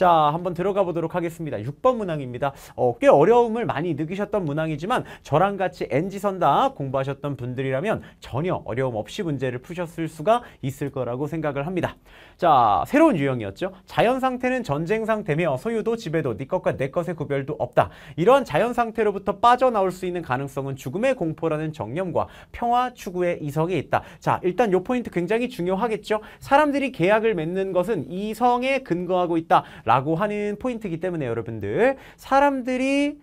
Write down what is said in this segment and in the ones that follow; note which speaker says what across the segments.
Speaker 1: 자, 한번 들어가 보도록 하겠습니다. 6번 문항입니다. 어, 꽤 어려움을 많이 느끼셨던 문항이지만 저랑 같이 NG선다 공부하셨던 분들이라면 전혀 어려움 없이 문제를 푸셨을 수가 있을 거라고 생각을 합니다. 자, 새로운 유형이었죠. 자연 상태는 전쟁 상태며 소유도 지배도 네 것과 내 것의 구별도 없다. 이러한 자연 상태로부터 빠져나올 수 있는 가능성은 죽음의 공포라는 정념과 평화 추구의 이성에 있다. 자, 일단 요 포인트 굉장히 중요하겠죠. 사람들이 계약을 맺는 것은 이성에 근거하고 있다. 라고 하는 포인트이기 때문에 여러분들 사람들이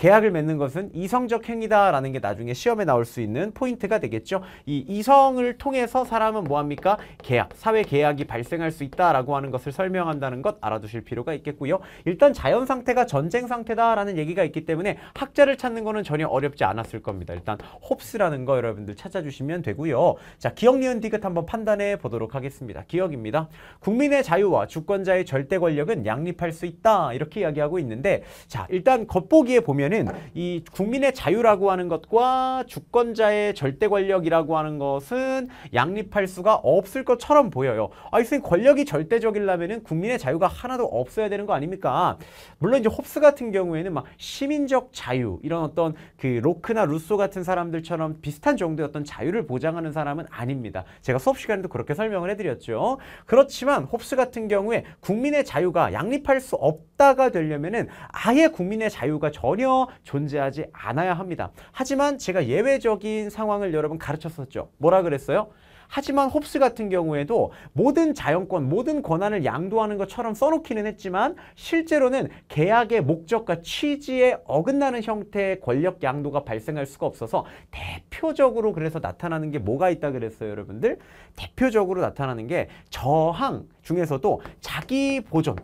Speaker 1: 계약을 맺는 것은 이성적 행위다라는 게 나중에 시험에 나올 수 있는 포인트가 되겠죠. 이 이성을 통해서 사람은 뭐합니까? 계약, 사회 계약이 발생할 수 있다라고 하는 것을 설명한다는 것 알아두실 필요가 있겠고요. 일단 자연 상태가 전쟁 상태다라는 얘기가 있기 때문에 학자를 찾는 거는 전혀 어렵지 않았을 겁니다. 일단 홉스라는 거 여러분들 찾아주시면 되고요. 자, 기억 니은 디귿 한번 판단해 보도록 하겠습니다. 기억입니다. 국민의 자유와 주권자의 절대 권력은 양립할 수 있다 이렇게 이야기하고 있는데 자, 일단 겉보기에 보면 보면은 이 국민의 자유라고 하는 것과 주권자의 절대 권력이라고 하는 것은 양립할 수가 없을 것처럼 보여요. 아 선생님 권력이 절대적이라면은 국민의 자유가 하나도 없어야 되는 거 아닙니까? 물론 이제 홉스 같은 경우에는 막 시민적 자유 이런 어떤 그 로크나 루소 같은 사람들처럼 비슷한 정도의 어떤 자유를 보장하는 사람은 아닙니다. 제가 수업 시간에도 그렇게 설명을 해드렸죠. 그렇지만 홉스 같은 경우에 국민의 자유가 양립할 수 없다가 되려면은 아예 국민의 자유가 전혀 존재하지 않아야 합니다. 하지만 제가 예외적인 상황을 여러분 가르쳤었죠. 뭐라 그랬어요? 하지만 홉스 같은 경우에도 모든 자연권, 모든 권한을 양도하는 것처럼 써놓기는 했지만 실제로는 계약의 목적과 취지에 어긋나는 형태의 권력 양도가 발생할 수가 없어서 대표적으로 그래서 나타나는 게 뭐가 있다 그랬어요, 여러분들? 대표적으로 나타나는 게 저항 중에서도 자기 보존,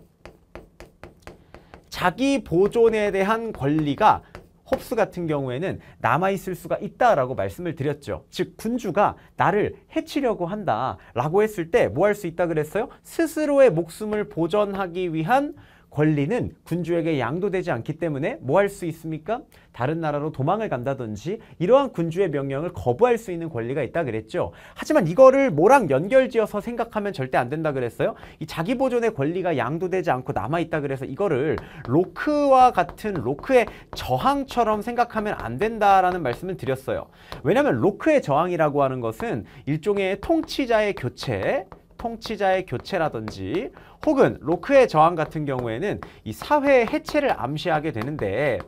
Speaker 1: 자기 보존에 대한 권리가 홉스 같은 경우에는 남아있을 수가 있다라고 말씀을 드렸죠. 즉 군주가 나를 해치려고 한다라고 했을 때 뭐 할 수 있다 그랬어요? 스스로의 목숨을 보존하기 위한 권리는 군주에게 양도되지 않기 때문에 뭐 할 수 있습니까? 다른 나라로 도망을 간다든지 이러한 군주의 명령을 거부할 수 있는 권리가 있다 그랬죠. 하지만 이거를 뭐랑 연결지어서 생각하면 절대 안 된다 그랬어요. 이 자기 보존의 권리가 양도되지 않고 남아 있다 그래서 이거를 로크와 같은 로크의 저항처럼 생각하면 안 된다라는 말씀을 드렸어요. 왜냐하면 로크의 저항이라고 하는 것은 일종의 통치자의 교체 통치자의 교체라든지 혹은 로크의 저항 같은 경우에는 이 사회의 해체를 암시하게 되는데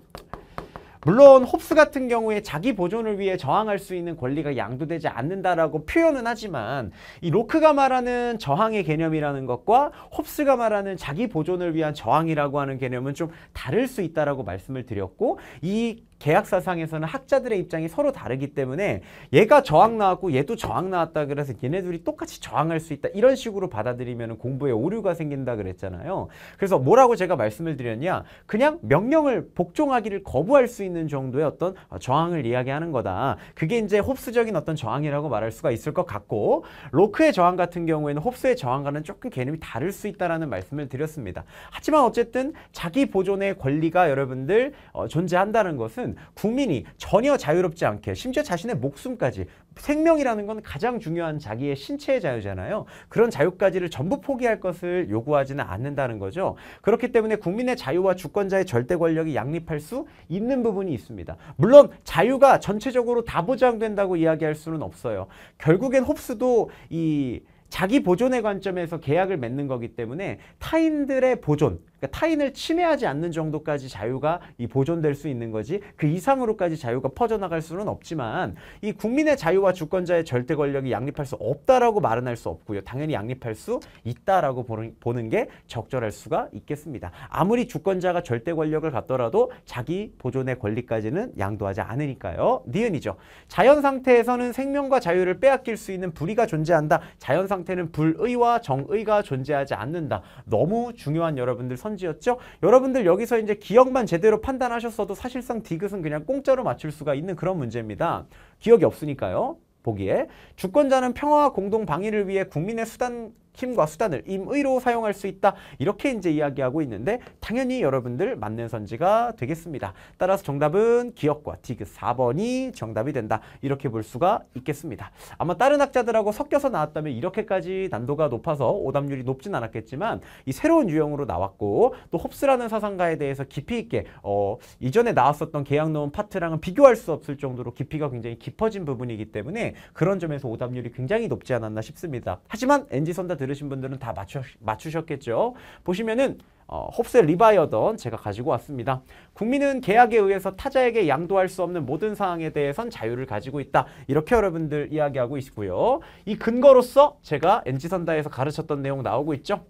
Speaker 1: 물론 홉스 같은 경우에 자기 보존을 위해 저항할 수 있는 권리가 양도되지 않는다라고 표현은 하지만 이 로크가 말하는 저항의 개념이라는 것과 홉스가 말하는 자기 보존을 위한 저항이라고 하는 개념은 좀 다를 수 있다라고 말씀을 드렸고 이 계약사상에서는 학자들의 입장이 서로 다르기 때문에 얘가 저항 나왔고 얘도 저항 나왔다 그래서 얘네 둘이 똑같이 저항할 수 있다 이런 식으로 받아들이면 공부에 오류가 생긴다 그랬잖아요 그래서 뭐라고 제가 말씀을 드렸냐 그냥 명령을 복종하기를 거부할 수 있는 정도의 어떤 저항을 이야기하는 거다 그게 이제 홉스적인 어떤 저항이라고 말할 수가 있을 것 같고 로크의 저항 같은 경우에는 홉스의 저항과는 조금 개념이 다를 수 있다라는 말씀을 드렸습니다 하지만 어쨌든 자기 보존의 권리가 여러분들 어, 존재한다는 것은 이는 국민이 전혀 자유롭지 않게 심지어 자신의 목숨까지 생명이라는 건 가장 중요한 자기의 신체의 자유잖아요. 그런 자유까지를 전부 포기할 것을 요구하지는 않는다는 거죠. 그렇기 때문에 국민의 자유와 주권자의 절대 권력이 양립할 수 있는 부분이 있습니다. 물론 자유가 전체적으로 다 보장된다고 이야기할 수는 없어요. 결국엔 홉스도 이 자기 보존의 관점에서 계약을 맺는 거기 때문에 타인들의 보존, 그러니까 타인을 침해하지 않는 정도까지 자유가 이 보존될 수 있는 거지 그 이상으로까지 자유가 퍼져나갈 수는 없지만 이 국민의 자유와 주권자의 절대 권력이 양립할 수 없다라고 말은 할 수 없고요. 당연히 양립할 수 있다라고 보는, 보는 게 적절할 수가 있겠습니다. 아무리 주권자가 절대 권력을 갖더라도 자기 보존의 권리까지는 양도하지 않으니까요. 니은이죠. 자연 상태에서는 생명과 자유를 빼앗길 수 있는 불의가 존재한다. 자연 상태는 불의와 정의가 존재하지 않는다. 너무 중요한 여러분들 선 천지였죠. 여러분들 여기서 이제 기억만 제대로 판단하셨어도 사실상 디귿은 그냥 공짜로 맞출 수가 있는 그런 문제입니다. 기억이 없으니까요. 보기에 주권자는 평화와 공동 방위를 위해 국민의 수단 힘과 수단을 임의로 사용할 수 있다. 이렇게 이제 이야기하고 있는데 당연히 여러분들 맞는 선지가 되겠습니다. 따라서 정답은 기억과 디귿 4번이 정답이 된다. 이렇게 볼 수가 있겠습니다. 아마 다른 학자들하고 섞여서 나왔다면 이렇게까지 난도가 높아서 오답률이 높진 않았겠지만 이 새로운 유형으로 나왔고 또 홉스라는 사상가에 대해서 깊이 있게 어, 이전에 나왔었던 계약론 파트랑은 비교할 수 없을 정도로 깊이가 굉장히 깊어진 부분이기 때문에 그런 점에서 오답률이 굉장히 높지 않았나 싶습니다. 하지만 n g 선다들 들으신 분들은 다 맞추, 맞추셨겠죠. 보시면은 어, 홉세 리바이어던 제가 가지고 왔습니다. 국민은 계약에 의해서 타자에게 양도할 수 없는 모든 사항에 대해선 자유를 가지고 있다. 이렇게 여러분들 이야기하고 있고요. 이 근거로서 제가 엔지선다에서 가르쳤던 내용 나오고 있죠.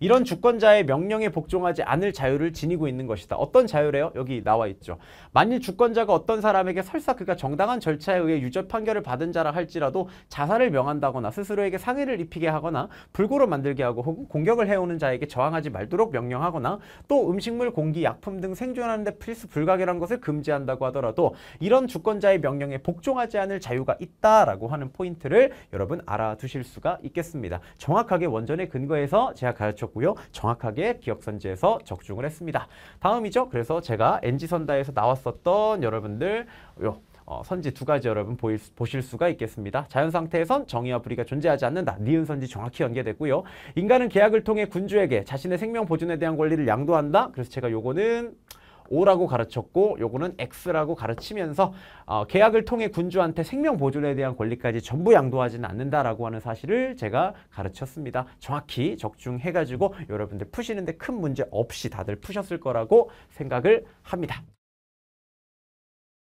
Speaker 1: 이런 주권자의 명령에 복종하지 않을 자유를 지니고 있는 것이다. 어떤 자유래요? 여기 나와 있죠. 만일 주권자가 어떤 사람에게 설사 그가 정당한 절차에 의해 유죄 판결을 받은 자라 할지라도 자살을 명한다거나 스스로에게 상해를 입히게 하거나 불구로 만들게 하고 혹은 공격을 해오는 자에게 저항하지 말도록 명령하거나 또 음식물, 공기, 약품 등 생존하는 데 필수 불가결한 것을 금지한다고 하더라도 이런 주권자의 명령에 복종하지 않을 자유가 있다라고 하는 포인트를 여러분 알아두실 수가 있겠습니다. 정확하게 원전의 근거에서 제가 가르쳐 있었고요. 정확하게 기억선지에서 적중을 했습니다. 다음이죠. 그래서 제가 NG선다에서 나왔었던 여러분들 요 어, 선지 두 가지 여러분 보일, 보실 수가 있겠습니다. 자연 상태에선 정의와 불의가 존재하지 않는다. 니은 선지 정확히 연계되고요. 인간은 계약을 통해 군주에게 자신의 생명 보존에 대한 권리를 양도한다. 그래서 제가 요거는 O라고 가르쳤고 요거는 X라고 가르치면서 어, 계약을 통해 군주한테 생명보존에 대한 권리까지 전부 양도하지는 않는다라고 하는 사실을 제가 가르쳤습니다. 정확히 적중해가지고 여러분들 푸시는데 큰 문제 없이 다들 푸셨을 거라고 생각을 합니다.